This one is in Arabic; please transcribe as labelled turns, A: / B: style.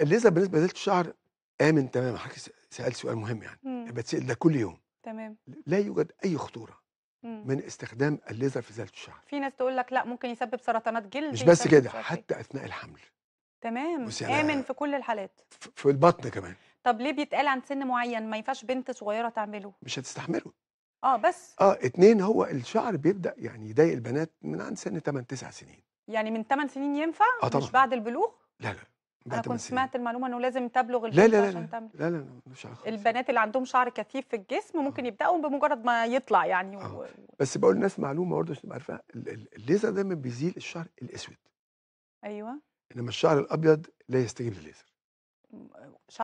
A: الليزر بالنسبه لزياده الشعر امن تماما حضرتك سال سؤال مهم يعني بتسال ده كل يوم تمام لا يوجد اي خطوره مم. من استخدام الليزر في زياده الشعر
B: في ناس تقول لك لا ممكن يسبب سرطانات جلد مش بس كده
A: إيه. حتى اثناء الحمل
B: تمام امن في كل الحالات
A: في البطن كمان
B: طب ليه بيتقال عن سن معين ما ينفعش بنت صغيره تعمله
A: مش هتستحمله اه بس اه اتنين هو الشعر بيبدا يعني يضايق البنات من عند سن 8 9 سنين
B: يعني من 8 سنين ينفع آه طبعًا. مش بعد البلوغ
A: لا لا انا كنت مسيح. سمعت
B: المعلومه انه لازم تبلغ البنت لا لا لا عشان تعمل لا
A: لا لا, لا مش عارف
B: البنات اللي عندهم شعر كثيف في الجسم ممكن آه. يبداوا بمجرد ما يطلع يعني آه. و...
A: بس بقول للناس معلومه برضه عشان تبقى عارفها الليزر دايما بيزيل الشعر الاسود ايوه انما الشعر الابيض لا يستجيب للليزر